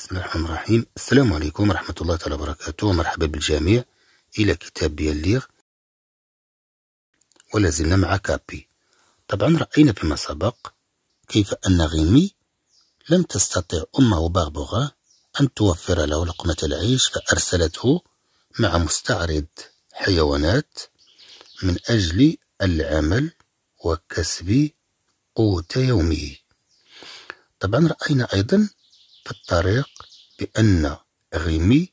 بسم الله الرحمن الرحيم السلام عليكم ورحمة الله تعالى وبركاته ومرحبا بالجميع إلى كتاب بيليغ ولا زلنا مع كابي طبعا رأينا فيما سبق كيف أن غيمي لم تستطع أمه بغبغة أن توفر له لقمة العيش فأرسلته مع مستعرض حيوانات من أجل العمل وكسب قوت يومه طبعا رأينا أيضا في الطريق بأن غيمي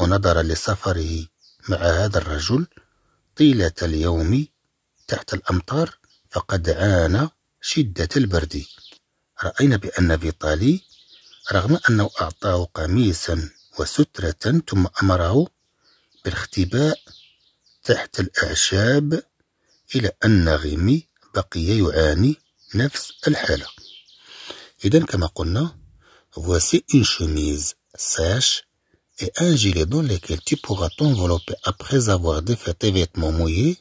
ونظر لسفره مع هذا الرجل طيلة اليوم تحت الأمطار فقد عانى شدة البرد رأينا بأن فيطالي رغم أنه أعطاه قميصا وسترة ثم أمره بالاختباء تحت الأعشاب إلى أن غيمي بقي يعاني نفس الحالة إذا كما قلنا Voici une chemise sèche et un gilet dans lequel tu pourras t'envelopper après avoir défait tes vêtements mouillés.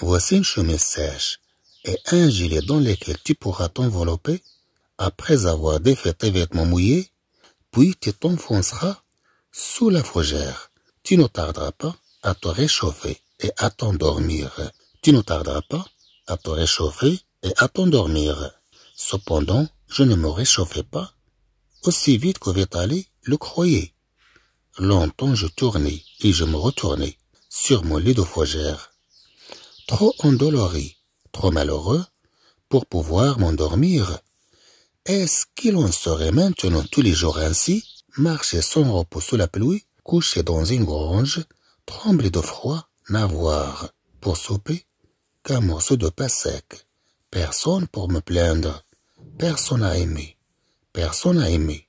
Voici une chemise sèche et un gilet dans lequel tu pourras t'envelopper après avoir défait tes vêtements mouillés, puis tu t'enfonceras sous la fougère. Tu ne tarderas pas à te réchauffer et à t'endormir. Tu ne tarderas pas à te réchauffer et à t'endormir. Cependant, je ne me réchauffais pas aussi vite que Vitali le croyait. Longtemps je tournais et je me retournais sur mon lit de fougère. Trop endolori, trop malheureux, pour pouvoir m'endormir. Est-ce qu'il en serait maintenant tous les jours ainsi, marcher sans repos sous la pluie, coucher dans une grange, trembler de froid, n'avoir, pour souper, qu'un morceau de pain sec, personne pour me plaindre, personne à aimer. Personne n'a aimé.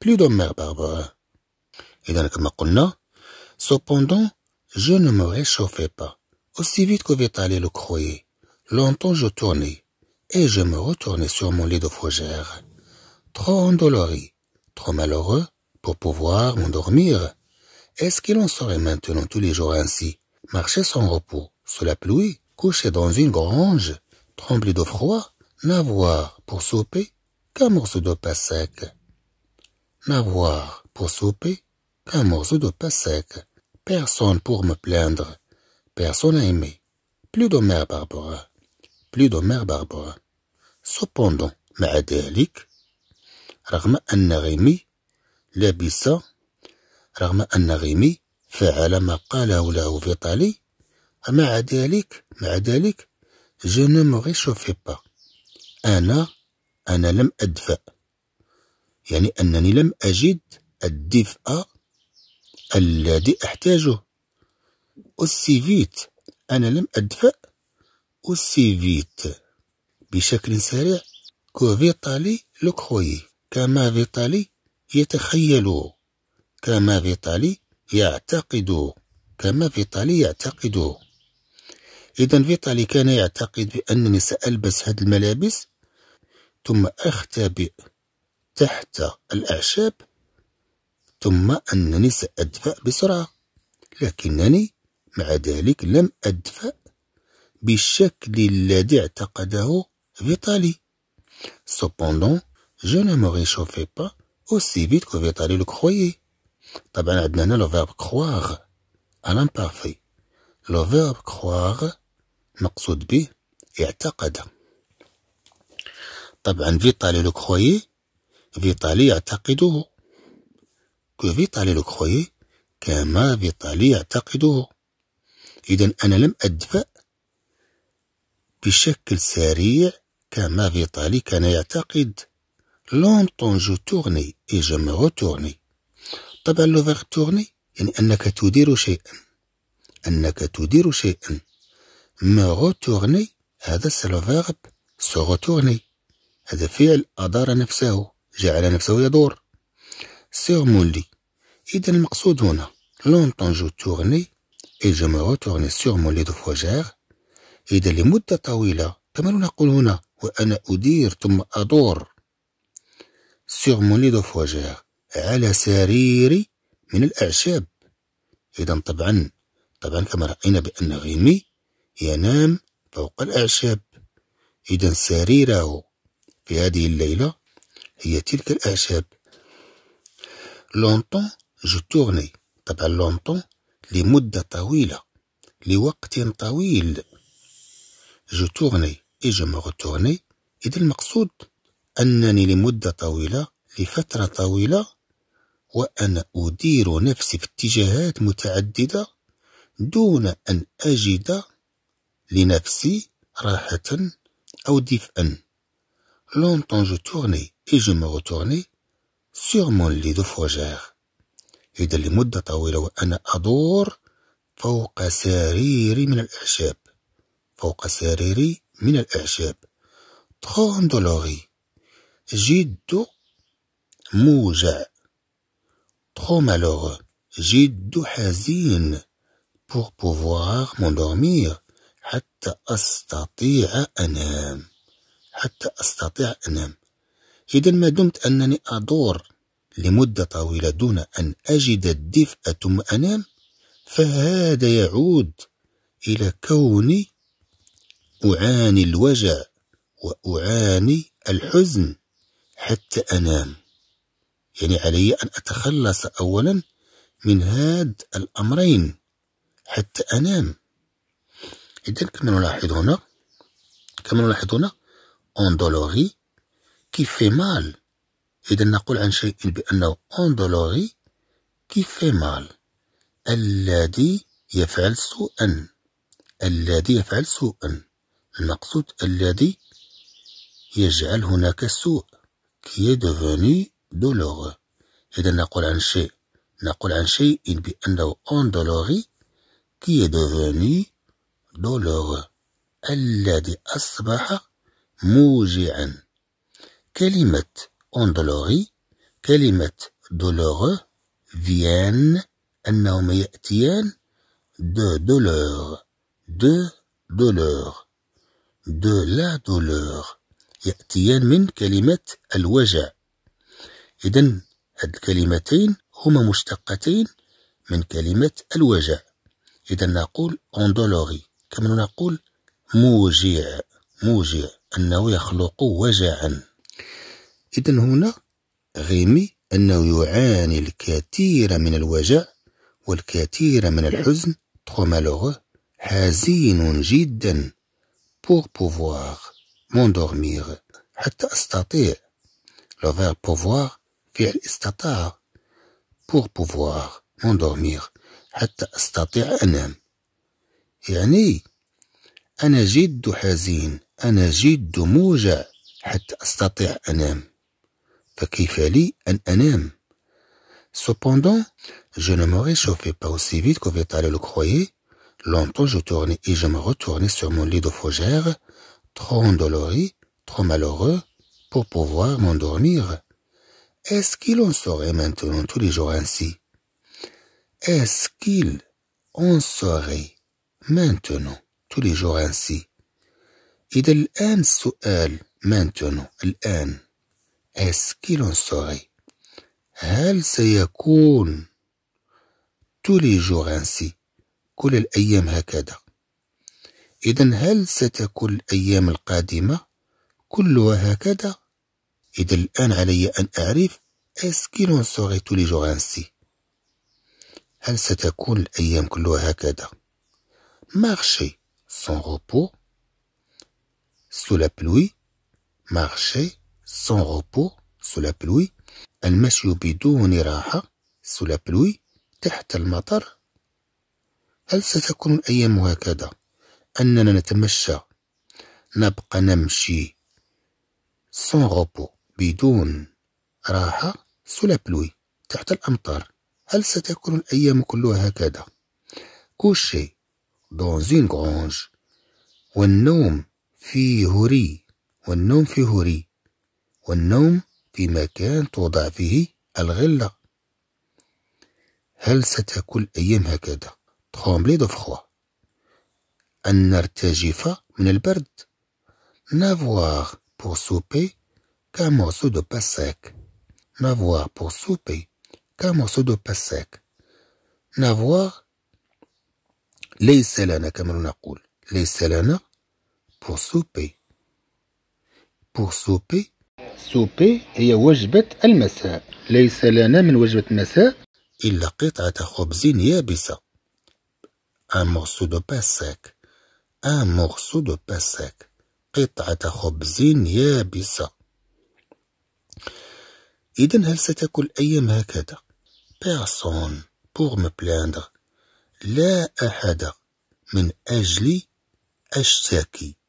Plus de mère barbare. Et le maintenant, cependant, je ne me réchauffais pas. Aussi vite que vite le croyer, longtemps je tournais, et je me retournais sur mon lit de fougère. Trop endolori, trop malheureux pour pouvoir m'endormir. Est-ce qu'il en serait maintenant tous les jours ainsi, marcher sans repos, sous la pluie, Coucher dans une grange, trembler de froid, n'avoir pour souper Qu'un morceau d'eau pas sec. M'avoir pour souper. Qu'un morceau d'eau pas sec. Personne pour me plaindre. Personne à aimer. Plus de mère Barbara. Plus de mère Barbara. Cependant, ma délic. rama anna remi. Rama Rahma anna Fa'ala ma ou la ou v'itali. Ma délic. Ma délic. Je ne me réchauffais pas. Anna. أنا لم أدفأ يعني أنني لم أجد الدفء الذي أحتاجه أسيفيت أنا لم أدفأ أسيفيت بشكل سريع كوفيتالي لوكروي كما فيتالي يتخيل كما فيتالي يعتقد كما فيتالي يعتقد إذا فيتالي كان يعتقد بأنني سألبس هذه الملابس ثم أختبئ تحت الأعشاب ثم أنني سأدفأ بسرعة لكنني مع ذلك لم أدفأ بالشكل الذي اعتقده فيتالي سوبوندون جو ne me با pas aussi vite كو فيتالي لو croyait. طبعا عندنا هنا لو فيرب كخواغ على امبارفي لو فيرب كخواغ مقصود به اعتقد طبعا فيتالي لوكروي فيتالي يعتقده كو فيتالي لوكروي كما فيتالي يعتقده إذا أنا لم أدفع بشكل سريع كما فيتالي كان يعتقد لونطون جو تورني اي جو مي روتورني طبعا لو فيغ تورني يعني أنك تدير شيئا أنك تدير شيئا مي روتورني هذا سي لو فيغب سو روتورني هذا فعل أدار نفسه جعل نفسه يدور سير مولي إذا المقصود هنا لونتونجو تورني إي جو مو روتورني سيغ مولي دو فوجير إذا لمدة طويلة كما نقول هنا وأنا أدير ثم أدور سيغ مولي دو فوجير على سريري من الأعشاب إذا طبعا طبعا كما رأينا بأن غيمي ينام فوق الأعشاب إذا سريره في هذه الليلة هي تلك الأعشاب لونتون جو تورني طبعا لونتون لمدة طويلة لوقت طويل جو تورني اي جو رetournai إذا المقصود أنني لمدة طويلة لفترة طويلة وأنا أدير نفسي في اتجاهات متعددة دون أن أجد لنفسي راحة أو دفئا longtemps je tournai et je me retournai sur mon lit de fougère. إذا لمدة طويلة وأنا أدور فوق سريري من الأعشاب فوق سريري من الأعشاب تخوندولوغي جد موجع trop malheureux. J'ai dû حزين pour pouvoir m'endormir حتى أستطيع أنام. حتى أستطيع أنام إذا ما دمت أنني أدور لمدة طويلة دون أن أجد الدفء ثم أنام فهذا يعود إلى كوني أعاني الوجع وأعاني الحزن حتى أنام يعني علي أن أتخلص أولا من هاد الأمرين حتى أنام إذا كما نلاحظ هنا كما نلاحظ هنا اندولوري في مال إذا نقول عن شيء بأنه اندولوري في مال الذي يفعل سوءا الذي يفعل سوءا المقصود الذي يجعل هناك سوء كي دوفوني دولوغ إذا نقول عن شيء نقول عن شيء بأنه اندولوري كي دوفوني دولوغ الذي أصبح موجعا كلمة أندلوغي كلمة دولوغ فيان أنهما يأتيان دو دولور دو دولور دو لا دولور يأتيان من كلمة الوجع إذا هاد الكلمتين هما مشتقتين من كلمة الوجع إذا نقول اندولوري كما نقول موجع موجع أنه يخلق وجعا إذا هنا غيمي أنه يعاني الكثير من الوجع والكثير من الحزن تخمله حزين جدا pour pouvoir m'endormir حتى أستطيع لو verbe pouvoir فعل استطاع pour pouvoir m'endormir حتى أستطيع أنام يعني أنا جد حزين Cependant, je ne me réchauffais pas aussi vite que allez le croyait. Longtemps je tournais et je me retournais sur mon lit de fougère, trop endolori, trop malheureux, pour pouvoir m'endormir. Est-ce qu'il en saurait maintenant tous les jours ainsi Est-ce qu'il en saurait maintenant tous les jours ainsi إذا الآن السؤال maintenant الان اسكيلون سوري هل سيكون تولي جوغانسي كل الأيام هكذا إذا هل ستكون الأيام القادمة كلها هكذا إذا الآن علي أن اسكيلون سوري تولي en هل ستكون الأيام كلها هكذا مارشي سون روبو sous la pluie, marcher sans repos sous la pluie, المشي بدون راحة sous la pluie تحت المطر هل ستكون الأيام هكذا أننا نتمشى نبقى نمشي sans repos بدون راحة sous la pluie تحت الأمطار هل ستكون الأيام كلها هكذا كوشي dans une grange والنوم في هوري والنوم في هوري والنوم في مكان توضع فيه الغلة هل ستكون الأيام هكذا تخوملي دو فخوا أن نرتجف من البرد نافوار بور سوبي qu'un دو de pain بور سوبي pour دو qu'un morceau ليس لنا كما نقول ليس لنا pour souper pour souper souper هي وجبة المساء ليس لنا من وجبة المساء إلا قطعة خبز يابسة un morceau de pain sec un morceau de pain sec قطعة خبز يابسة إذن هل ستأكل أيام هكذا personne pour me plaindre لا أحد من أجلي أشتكي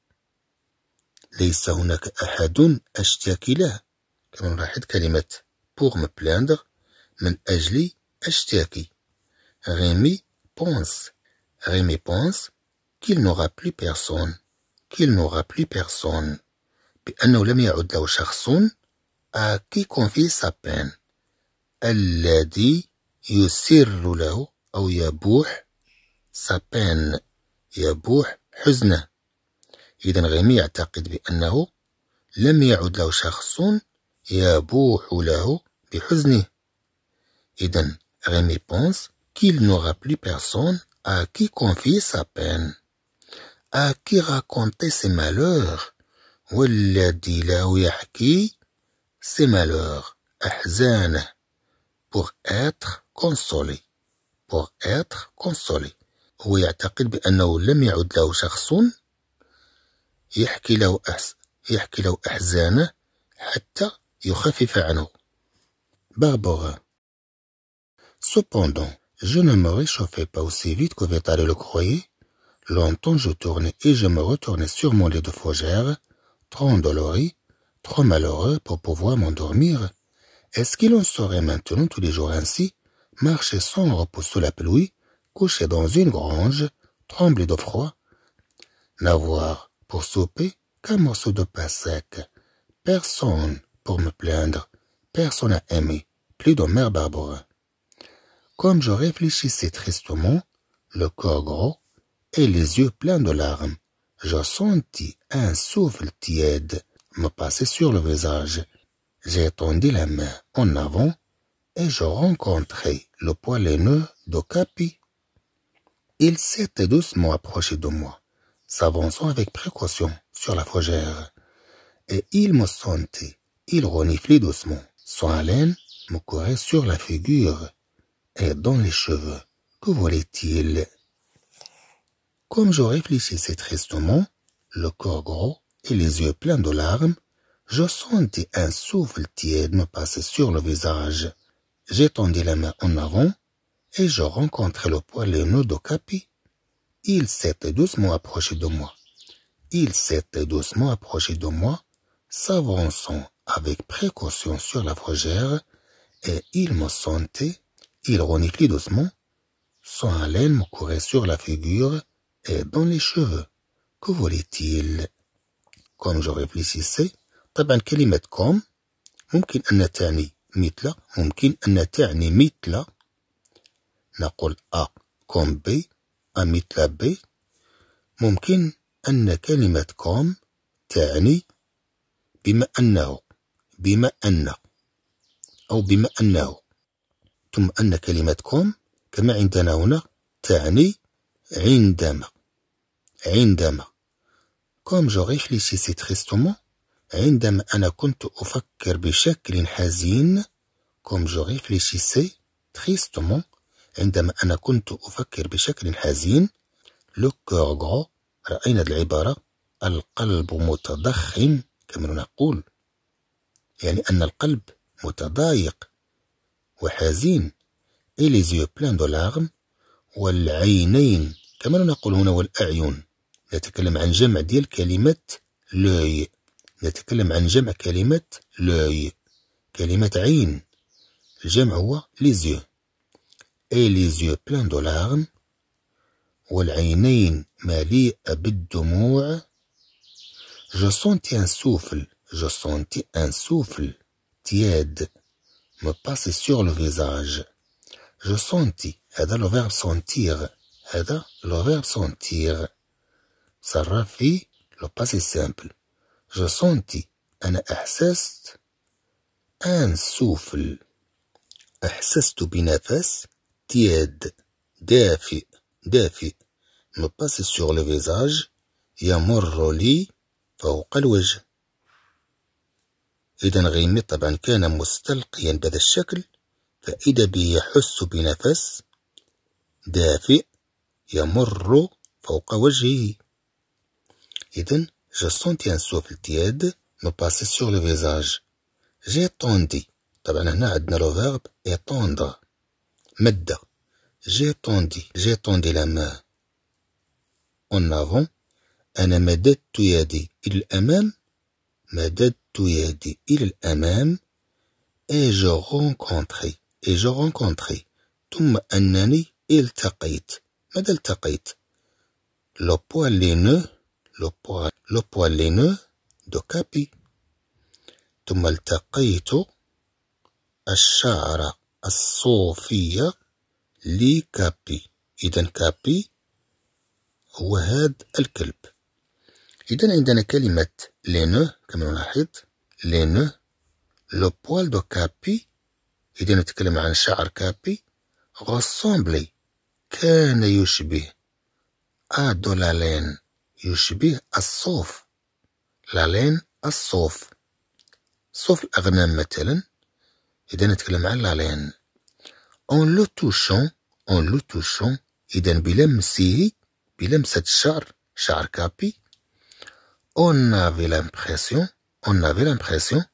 ليس هناك أحد أشتكي له كما نلاحظ كلمة بوغ مبلاندغ من أجل أشتكي غيمي بونس غيمي بونس كيل نوغا بلي بيرسون كيل نوغا بلي بيرسون بأنه لم يعد له شخص أكي كونفي سابين الذي يسر له أو يبوح سابين يبوح حزنه إذا غيم يعتقد بأنه لم يعد له شخص يبوح له بحزنه إذا غيمي بونس كيل نوغا بلي بيرسون أ كي كونفي سا بين أ كي راكونتي سي مالور والذي له يحكي سي مالور أحزانه بور إتر كونسولي بور إتر كونسولي هو يعتقد بأنه لم يعد له شخص Cependant, je ne me réchauffais pas aussi vite que Vetale le croyait. Longtemps je tournais et je me retournais sur mon lit de fougère, trop endolori, trop malheureux pour pouvoir m'endormir. Est-ce qu'il en saurait maintenant tous les jours ainsi, marcher sans repos sous la pluie, coucher dans une grange, trembler de froid N'avoir pour souper qu'un morceau de pain sec. Personne pour me plaindre, personne à aimer, plus de mère barbare. Comme je réfléchissais tristement, le corps gros et les yeux pleins de larmes, je sentis un souffle tiède me passer sur le visage. J'ai tendu la main en avant et je rencontrai le poil haineux de Capi. Il s'était doucement approché de moi s'avançant avec précaution sur la fougère. Et il me sentait. Il reniflait doucement. Son haleine me courait sur la figure et dans les cheveux. Que voulait-il Comme je réfléchissais tristement, le corps gros et les yeux pleins de larmes, je sentis un souffle tiède me passer sur le visage. J'étendis la main en avant et je rencontrai le poil nœud de Capi il s'était doucement approché de moi. Il s'était doucement approché de moi, s'avançant avec précaution sur la frogère, et il me sentait, il reniflait doucement, son haleine me courait sur la figure et dans les cheveux. Que voulait-il Comme je réfléchissais, طبعا كلمة كوم ممكن أن تعني مثل ممكن A comme أميت لابي ممكن أن كلمة كوم تعني بما أنه بما أن أو بما أنه ثم أن كلمة كوم كما عندنا هنا تعني عندما عندما كوم جو ريفليشيسي تريستومون عندما أنا كنت أفكر بشكل حزين كوم جو ريفليشيسي تريستومون عندما أنا كنت أفكر بشكل حزين لوك غو رأينا العبارة القلب متضخم كما نقول يعني أن القلب متضايق وحزين إي لي زيو بلان دو لاغم والعينين كما نقول هنا والأعين نتكلم عن جمع ديال كلمة لوي نتكلم عن جمع كلمة لوي كلمة عين الجمع هو ليزيو et les yeux pleins de larmes, je sentis un souffle, je sentis un souffle tiède me passer sur le visage. Je sentis, هذا le verbe sentir, هذا le verbe sentir. صرفي le passé simple. Je sentis, un أحسست, un souffle. un بنفس تياد دافئ دافئ me passe sur le visage يمر لي فوق الوجه إذا غيمي طبعا كان مستلقيا بهذا الشكل فإذا به يحس بنفس دافئ يمر فوق وجهه إذا je sentis un souffle tiède me passer sur le visage j'ai tendu طبعا هنا عندنا لو فيرب étendre Medda. J'ai tendu, j'ai tendu la main. En avant, un a dit, il y a dit, il amem, et je rencontrai, et je rencontrai, tum annani il taqit, medel taqit. Le poil laineux, le poil, le poil de capi. Tum al al الصوفية لكابي إذا كابي هو هاد الكلب إذا عندنا كلمة لينو كما نلاحظ لينو لو بوال دو كابي إذا نتكلم عن شعر كابي غوسومبلي كان يشبه لالين يشبه الصوف لالين الصوف صوف الأغنام مثلا إذا نتكلم على لين اون لو توشون اون لو توشون إذا بلمسه بلمسة الشعر شعر كابي اون افي لامبرسيون اون افي لامبرسيون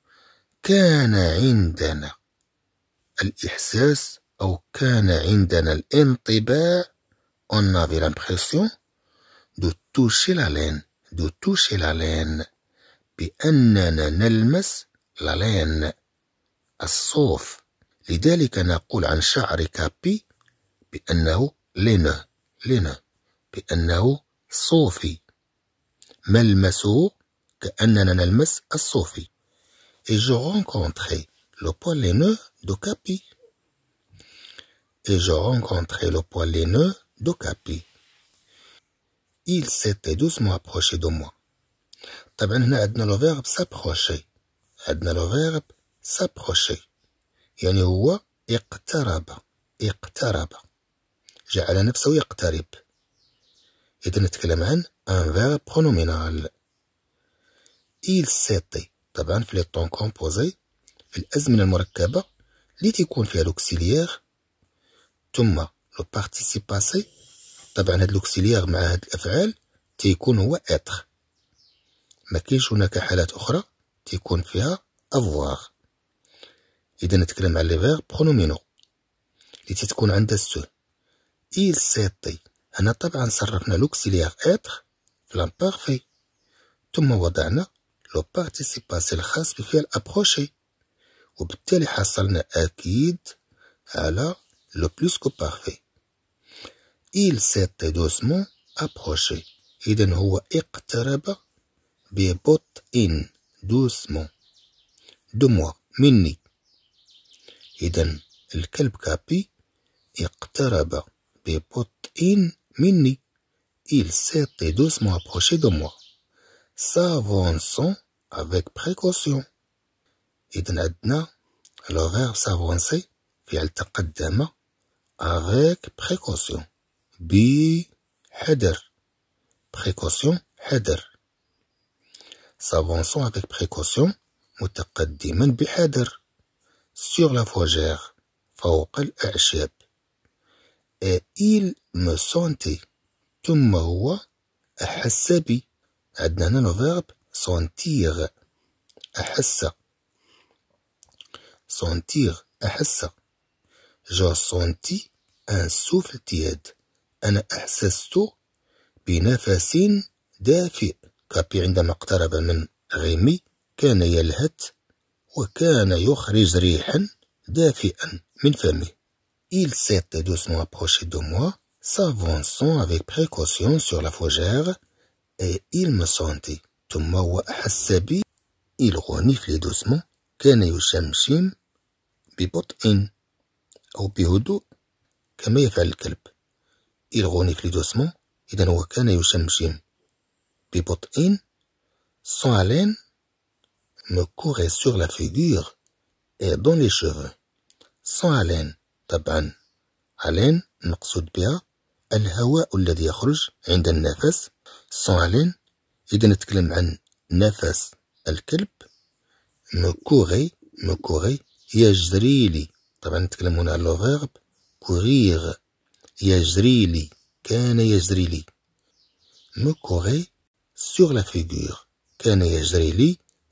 كان عندنا الإحساس أو كان عندنا الانطباع أون أفي لامبخيسيون دو توشي لا لين دو توشي لا لين بأننا نلمس لا لين الصوف لذلك نقول عن شعر كابي بأنه لنا لنا بأنه صوفي ملمسه كأننا نلمس الصوفي Et je rencontrais le poil laineux de Capi. Et je rencontrais le poil laineux de Capi. Il s'était doucement approché de moi. طبعا هنا عندنا لو فيرب سابروشي عندنا لو فيرب سابخوشي يعني هو اقترب اقترب جعل نفسه يقترب إذا نتكلم عن ان فيرب برونومينال إيل سيتي طبعا في لي طون كومبوزي في الأزمنة المركبة اللي تيكون فيها لوكسيليير ثم لو بارتيسيباسي طبعا هاد لوكسيليير مع هاد الأفعال تيكون هو اتر مكينش هناك حالات أخرى تيكون فيها أفواغ اذا نتكلم على لي فيغ برونومينو اللي تتكون عندها السو ايل سيتي هنا طبعا صرفنا لوكسيليير اتر في لامبارفي ثم وضعنا لو بارتيسيباسي الخاص بفعل ابروشي وبالتالي حصلنا اكيد على لو بلوس كو بارفي ايل سيتي دوسمون ابروشي اذا هو اقترب ببطء دوسمون دو موا مني إذا الكلب كابي اقترب ببطء مني. Il s'était doucement approché de moi, s'avançant avec précaution. إذا عندنا لو فيرب سافونسي فعل تقدم avec précaution بحذر précaution حذر s'avançant avec précaution متقدما بحذر sur la fougère فوق الأعشاب. Et il me sentait. ثم هو أحس بي. عندنا هنا لو فيرب sentir. أحس. sentir أحس. J'ai سونتي un souffle tiède. أنا أحسست بنفس دافئ. كابي عندما اقترب من غيمي كان يلهث وكان يخرج ريحا دافئا من فمه. Il s'était doucement approché de moi, s'avançant avec précaution sur la fougère, et il me sentit. ثم هو أحس بي. Il reniflait doucement. كان يشمشم ببطء أو بهدوء كما يفعل الكلب. Il reniflait doucement. إذا هو كان يشمشم ببطء sans haleine me courait sur la figure et dans les cheveux. sans علان طبعا علان مقصود بها الهواء الذي يخرج عند النفس sans علان إذا نتكلم عن نفس الكلب مكوغي مكوغي يجري لي طبعا نتكلم هنا على لو فيرب كوريغ يجري لي كان يجري لي مكوغي سور لا فيغور كان يجري لي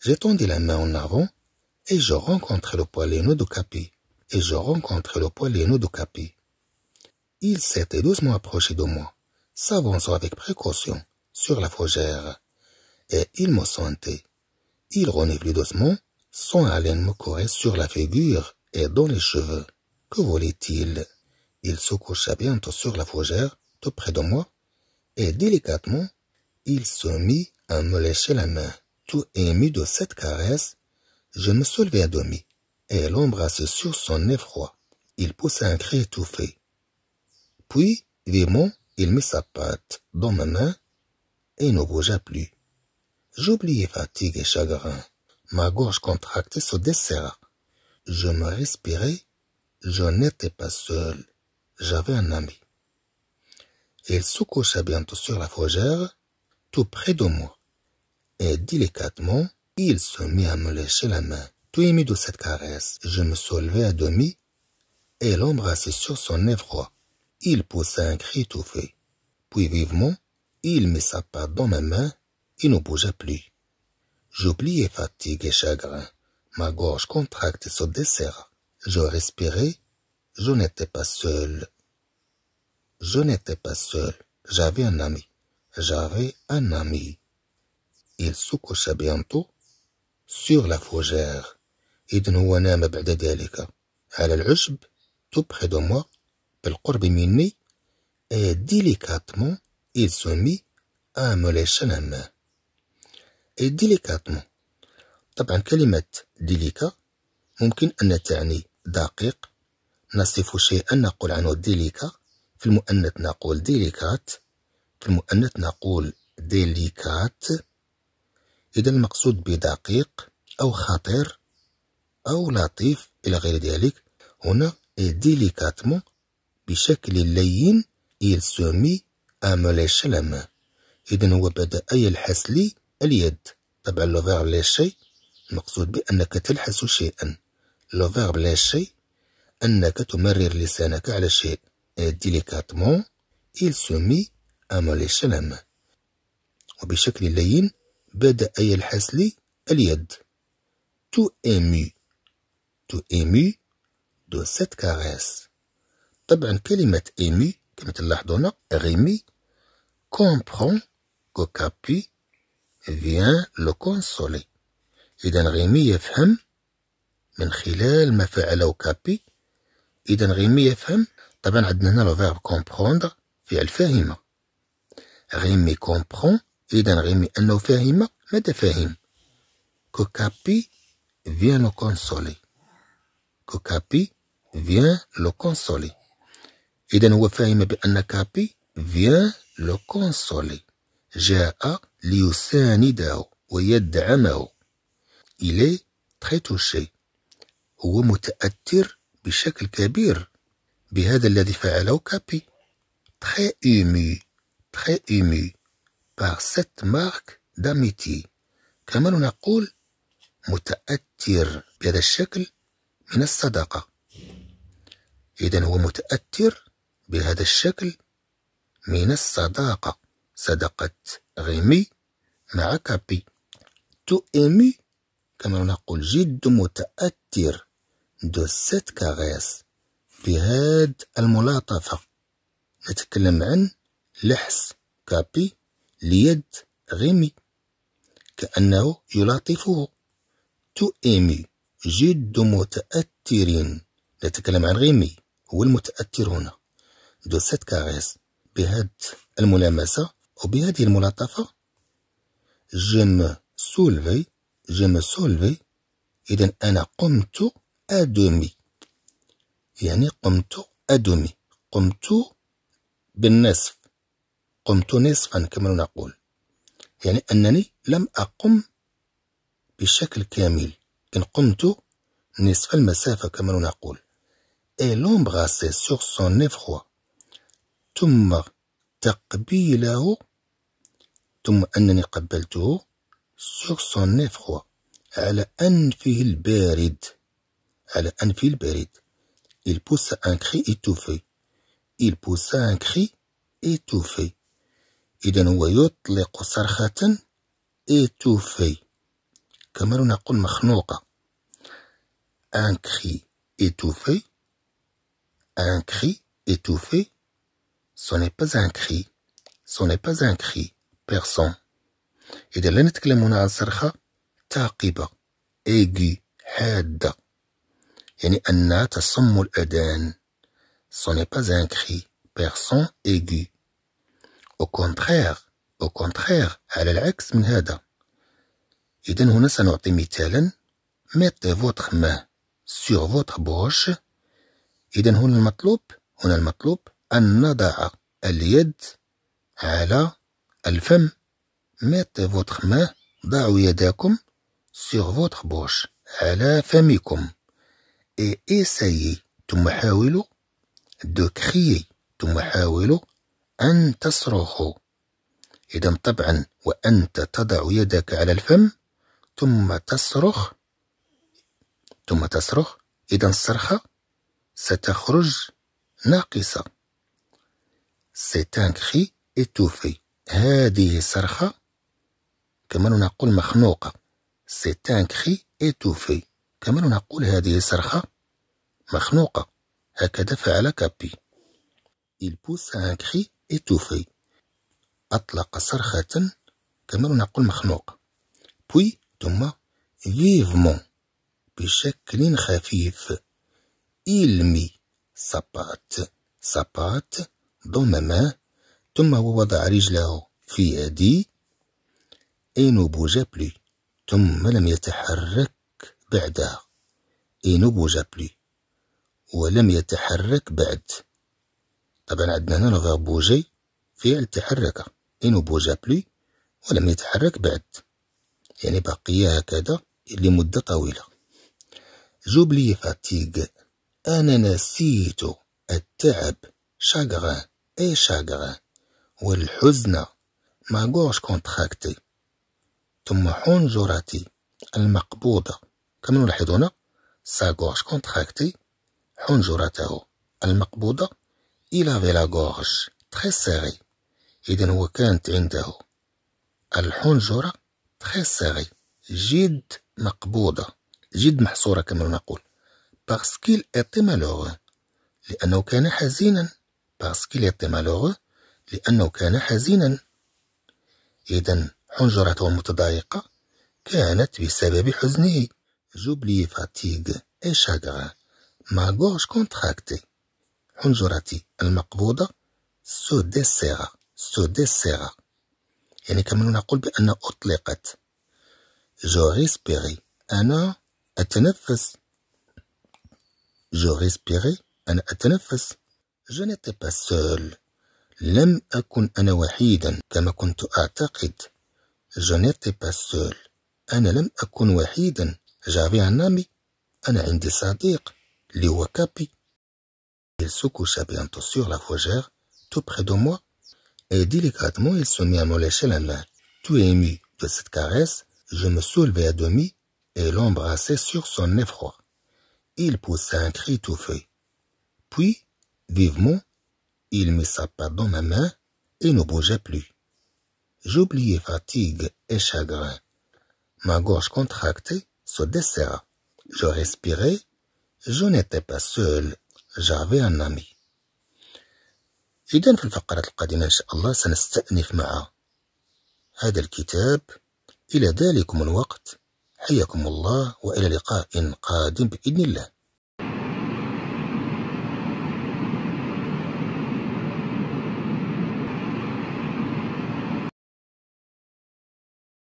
J'étendis la main en avant et je rencontrai le poiléno de Capi. Et je rencontrai le poiléno de Capi. Il s'était doucement approché de moi, s'avançant avec précaution sur la fougère. Et il me sentait. Il reniflait doucement, son haleine me courait sur la figure et dans les cheveux. Que voulait-il Il se coucha bientôt sur la fougère, tout près de moi, et délicatement, il se mit à me lécher la main tout ému de cette caresse, je me soulevai à demi et l'embrasse sur son effroi. Il poussa un cri étouffé. Puis, vivement, il mit sa patte dans ma main et ne bougea plus. J'oubliais fatigue et chagrin. Ma gorge contractée se desserra. Je me respirais. Je n'étais pas seul. J'avais un ami. Il se coucha bientôt sur la fougère, tout près de moi et délicatement, il se mit à me lécher la main. Tout ému de cette caresse, je me soulevai à demi et l'embrassai sur son froid. Il poussa un cri étouffé. Puis vivement, il me sa dans ma main et ne bougea plus. J'oubliais fatigue et chagrin. Ma gorge contractée se desserra. Je respirais. Je n'étais pas seul. Je n'étais pas seul. J'avais un ami. J'avais un ami. il coucha bientôt sur la fougère إذن هو نام بعد ذلك على العشب دو moi بالقرب مني et délicatement il se mit à me lécher la main et délicatement طبعا كلمة ديليكا ممكن أن تعني دقيق نصف شيئا نقول عنه ديليكا في المؤنث نقول ديليكات في المؤنث نقول ديليكات إذا المقصود بدقيق أو خطير أو لطيف إلى غير ذلك هنا ديليكاتمون بشكل لين إل se mit à إذا هو بدأ يلحس لي اليد طبعا لو فيرب ليشي المقصود بأنك تلحس شيئا لو فيرب ليشي أنك تمرر لسانك على شيء ديليكاتمون إل se mit à وبشكل لين بدأ يلحس لي اليد. تو ému تو ému دو سيت كاريس طبعا كلمة ému كما تلاحظون ريمي كومبرون كو كابي فيان لو كونسولي إذا ريمي يفهم من خلال ما فعله كابي إذا ريمي يفهم طبعا عندنا هنا لو فيرب كومبروندر فعل فاهمة ريمي كومبرون إذا غيمي أنه فاهمة ماذا فاهم كوكابي فيان لو كونسولي كوكابي فيان لو كونسولي إذا هو فاهم بأن كابي فيان لو كونسولي جاء ليسانده ويدعمه إلي تخي توشي هو متأثر بشكل كبير بهذا الذي فعله كابي تخي إيمي تخي إيمي par marque d'amitié كما نقول متأثر بهذا الشكل من الصداقة إذا هو متأثر بهذا الشكل من الصداقة صداقة غيمي مع كابي تو إيمي كما نقول جد متأثر دو سيت كاغيس بهاد الملاطفة نتكلم عن لحس كابي ليد غيمي كأنه يلاطفه تو إيمي جد متأثرين نتكلم عن غيمي هو المتأثر هنا دو سيت كاريس بهاد الملامسة وبهذه الملاطفة جم سولفي جم سولفي إذا أنا قمت أدومي يعني قمت أدومي قمت بالنصف قمت نصفا كما نقول يعني أنني لم أقم بشكل كامل إن قمت نصف المسافة كما نقول et l'embrasser sur son effroi ثم تقبيله ثم أنني قبلته sur son effroi على أنفه البارد على أنفه البارد il poussa un cri étouffé il poussa un cri étouffé إذا هو يطلق صرخة إتوفي كما نقول مخنوقة أن كخي إتوفي أن كخي إتوفي سوني باز أن كخي سوني باز أن كخي بيرسون إذا لا نتكلم هنا عن صرخة تعقيبة إيكي حادة يعني أنها تصم الأذان سوني باز أن كخي بيرسون إيكي او كونتخير او كونتخير على العكس من هذا اذا هنا سنعطي مثالا ميت فوتخ ما سور فوتخ بوش اذا هنا المطلوب هنا المطلوب ان نضع اليد على الفم ميت فوتخ ما ضعوا يداكم سور فوتخ بوش على فمكم اي essayez ثم حاولوا دو كريي ثم حاولوا أن تصرخوا إذا طبعا وأنت تضع يدك على الفم ثم تصرخ ثم تصرخ إذا الصرخة ستخرج ناقصة C'est إتوفي هذه صرخة كما نقول مخنوقة. C'est إتوفي كما نقول هذه صرخة مخنوقة. هكذا فعل كابي. Il pousse un cri إتوفي أطلق صرخة كما نقول مخنوق بوي ثم فيفمون بشكل خفيف إلمي سابات سابات ضمما ثم وضع رجله في يدي إنوبوجا بلي ثم لم يتحرك بعدها إنوبوجا بلي ولم يتحرك بعد طبعا عندنا هنا الفيرب بوجي فعل تحرك إنو بوجا بلي ولم يتحرك بعد يعني بقي هكذا لمدة طويلة جوبلي فاتيغ أنا نسيت التعب شاغران أي شاغران والحزن ما غورش كونتراكتي ثم حنجرتي المقبوضة كما نلاحظ هنا ساغوش كونتراكتي حنجرته المقبوضة إلى في la تخي سيغي serrée. إذا هو كانت عنده الحنجرة تخي سيغي جد مقبوضة جد محصورة كما نقول parce إيتي était لأنه كان حزينا parce إيتي était لأنه كان حزينا إذا حنجرته المتضايقة كانت بسبب حزنه جوبلي فاتيغ اي شاغرا ما غورج كونتراكتي حنجرتي المقبوضة سو سودسغ سيغا يعني كما نقول بأن أطلقت جو ريسبيري أنا أتنفس جو ريسبيري أنا أتنفس جو نيتي با سول لم أكن أنا وحيدا كما كنت أعتقد. جو نيتي با سول أنا لم أكن وحيدا. جافي أنا عندي صديق. اللي هو كابي. Il se coucha bientôt sur la fougère, tout près de moi, et délicatement il se mit à me lécher la main. Tout ému de cette caresse, je me soulevai à demi et l'embrassai sur son effroi Il poussa un cri tout feu. Puis, vivement, il me patte dans ma main et ne bougeait plus. J'oubliais fatigue et chagrin. Ma gorge contractée se desserra. Je respirai. Je n'étais pas seul جابي النامي إذا في الفقرة القادمة إن شاء الله سنستأنف مع هذا الكتاب إلى ذلكم الوقت حياكم الله وإلى لقاء قادم بإذن الله